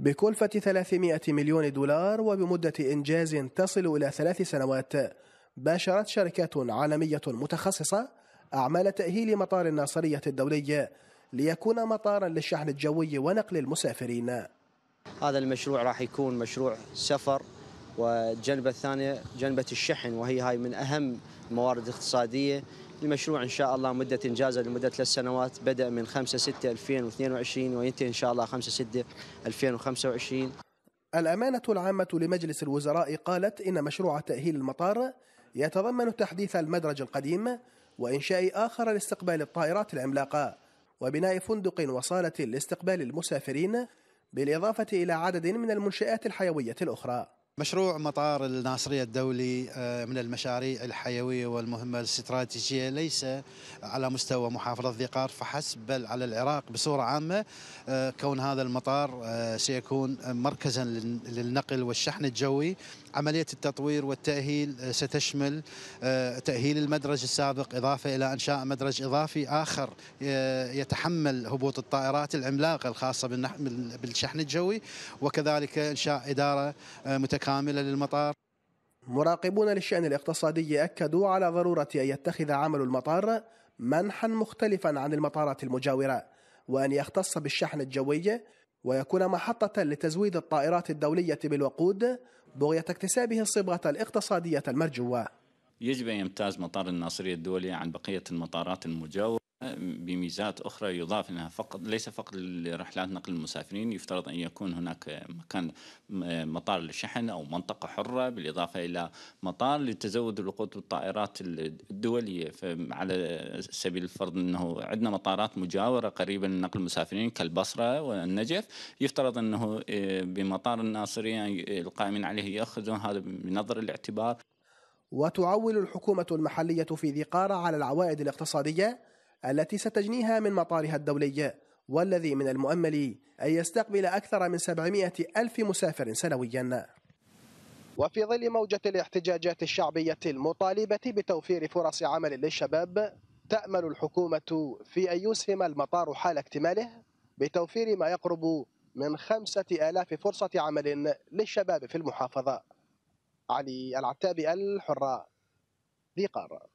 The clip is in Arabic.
بكلفة 300 مليون دولار وبمدة إنجاز تصل إلى ثلاث سنوات باشرت شركات عالمية متخصصة أعمال تأهيل مطار الناصرية الدولي ليكون مطارا للشحن الجوي ونقل المسافرين هذا المشروع راح يكون مشروع سفر والجنبة الثانية جنبة الشحن وهي هاي من أهم الموارد الاقتصادية المشروع إن شاء الله مدة إنجازه لمدة ثلاث سنوات بدأ من 5 6 2022 وينتهي إن شاء الله 5 6 2025 الأمانة العامة لمجلس الوزراء قالت إن مشروع تأهيل المطار يتضمن تحديث المدرج القديم وإنشاء آخر لاستقبال الطائرات العملاقة وبناء فندق وصالة لاستقبال المسافرين بالإضافة إلى عدد من المنشآت الحيوية الأخرى مشروع مطار الناصرية الدولي آه، من المشاريع الحيوية والمهمة الاستراتيجية ليس على مستوى محافظة ذي قار فحسب بل على العراق بصورة عامة آه، كون هذا المطار آه، سيكون مركزا للنقل والشحن الجوي عملية التطوير والتأهيل ستشمل تأهيل المدرج السابق إضافة إلى إنشاء مدرج إضافي آخر يتحمل هبوط الطائرات العملاقة الخاصة بالشحن الجوي وكذلك إنشاء إدارة متكاملة كاملة للمطار مراقبون للشأن الاقتصادي أكدوا على ضرورة أن يتخذ عمل المطار منحا مختلفا عن المطارات المجاورة وأن يختص بالشحن الجوي ويكون محطة لتزويد الطائرات الدولية بالوقود بغية اكتسابه الصبغة الاقتصادية المرجوة يجب أن يمتاز مطار الناصرية الدولي عن بقية المطارات المجاورة بميزات أخرى يضاف أنها فقط ليس فقط لرحلات نقل المسافرين يفترض أن يكون هناك مكان مطار للشحن أو منطقة حرة بالإضافة إلى مطار لتزود الوقود بالطائرات الدولية على سبيل الفرض أنه عندنا مطارات مجاورة قريبة لنقل المسافرين كالبصرة والنجف يفترض أنه إيه، بمطار الناصرية القائمين عليه يأخذون هذا بنظر الاعتبار وتعول الحكومة المحلية في ذي قارة على العوائد الاقتصادية التي ستجنيها من مطارها الدولي والذي من المؤمل أن يستقبل أكثر من 700 ألف مسافر سنويا وفي ظل موجة الاحتجاجات الشعبية المطالبة بتوفير فرص عمل للشباب تأمل الحكومة في أن يسهم المطار حال اكتماله بتوفير ما يقرب من خمسة آلاف فرصة عمل للشباب في المحافظة علي العتابي الحراء ذي قارة